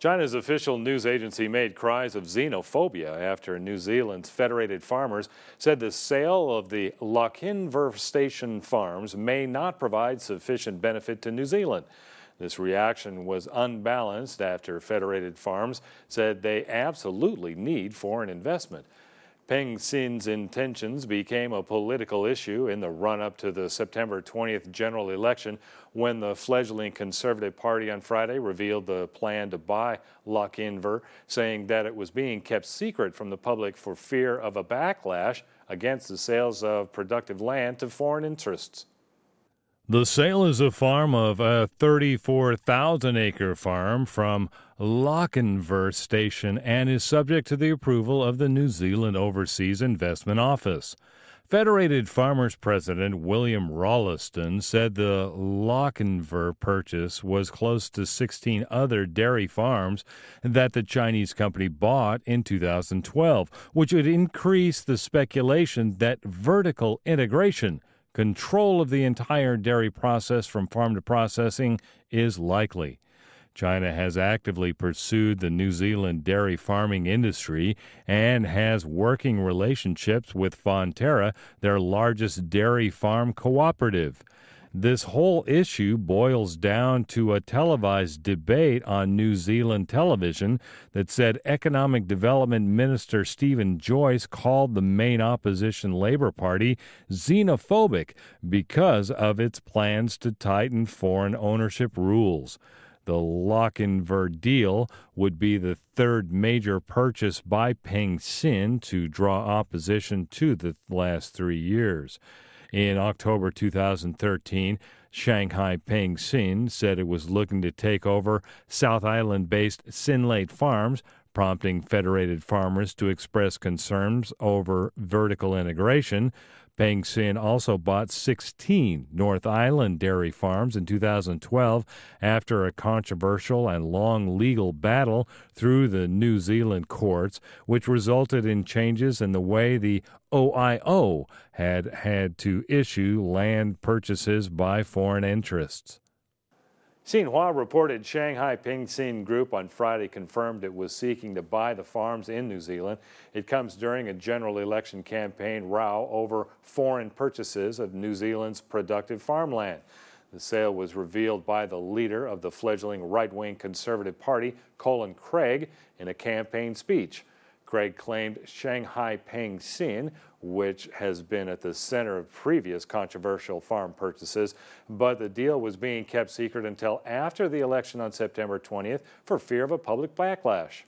China's official news agency made cries of xenophobia after New Zealand's Federated Farmers said the sale of the Lochinver Station farms may not provide sufficient benefit to New Zealand. This reaction was unbalanced after Federated Farms said they absolutely need foreign investment. Peng Sin's intentions became a political issue in the run up to the September 20th general election when the fledgling Conservative Party on Friday revealed the plan to buy Loch Inver, saying that it was being kept secret from the public for fear of a backlash against the sales of productive land to foreign interests. The sale is a farm of a 34,000 acre farm from Lochinver Station and is subject to the approval of the New Zealand Overseas Investment Office. Federated Farmers President William Rolleston said the Lochinver purchase was close to 16 other dairy farms that the Chinese company bought in 2012, which would increase the speculation that vertical integration control of the entire dairy process from farm to processing is likely. China has actively pursued the New Zealand dairy farming industry and has working relationships with Fonterra, their largest dairy farm cooperative. This whole issue boils down to a televised debate on New Zealand television that said Economic Development Minister Stephen Joyce called the main opposition Labour Party xenophobic because of its plans to tighten foreign ownership rules. The Lochinver deal would be the third major purchase by Peng Sin to draw opposition to the last three years. In October 2013, Shanghai Pengxin Sin said it was looking to take over South Island based Sinlate Farms prompting federated farmers to express concerns over vertical integration. Peng Sin also bought 16 North Island dairy farms in 2012 after a controversial and long legal battle through the New Zealand courts, which resulted in changes in the way the OIO had had to issue land purchases by foreign interests. Xinhua reported Shanghai Pingxin Group on Friday confirmed it was seeking to buy the farms in New Zealand. It comes during a general election campaign row over foreign purchases of New Zealand's productive farmland. The sale was revealed by the leader of the fledgling right wing Conservative Party, Colin Craig, in a campaign speech. Greg claimed Shanghai Pengxin, which has been at the center of previous controversial farm purchases, but the deal was being kept secret until after the election on September 20th for fear of a public backlash.